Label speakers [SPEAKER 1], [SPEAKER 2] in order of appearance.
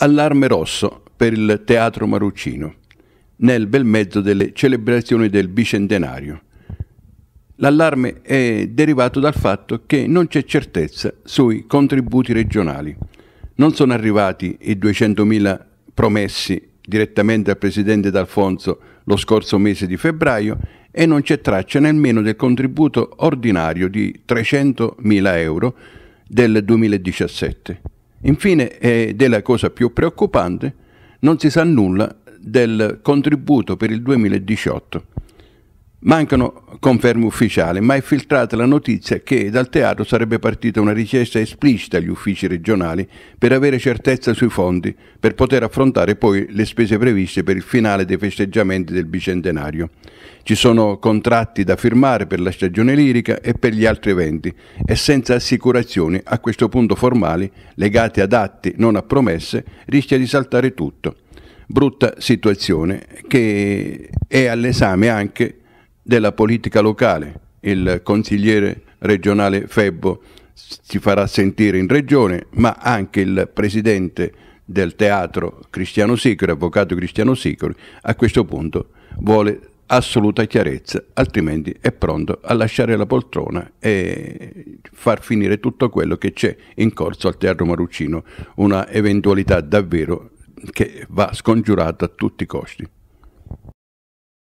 [SPEAKER 1] allarme rosso per il Teatro Maruccino, nel bel mezzo delle celebrazioni del bicentenario. L'allarme è derivato dal fatto che non c'è certezza sui contributi regionali. Non sono arrivati i 200.000 promessi direttamente al presidente D'Alfonso lo scorso mese di febbraio e non c'è traccia nemmeno del contributo ordinario di 300.000 euro del 2017. Infine, ed eh, è la cosa più preoccupante, non si sa nulla del contributo per il 2018 Mancano conferme ufficiali, ma è filtrata la notizia che dal teatro sarebbe partita una richiesta esplicita agli uffici regionali per avere certezza sui fondi, per poter affrontare poi le spese previste per il finale dei festeggiamenti del bicentenario. Ci sono contratti da firmare per la stagione lirica e per gli altri eventi e senza assicurazioni a questo punto formali, legate ad atti, non a promesse, rischia di saltare tutto. Brutta situazione che è all'esame anche della politica locale. Il consigliere regionale Febbo si farà sentire in regione, ma anche il presidente del teatro Cristiano Sicori, avvocato Cristiano Sicori, a questo punto vuole assoluta chiarezza, altrimenti è pronto a lasciare la poltrona e far finire tutto quello che c'è in corso al Teatro Maruccino, una eventualità davvero che va scongiurata a tutti i costi.